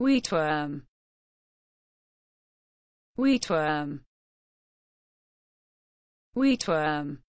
Wheatworm Wheatworm Wheatworm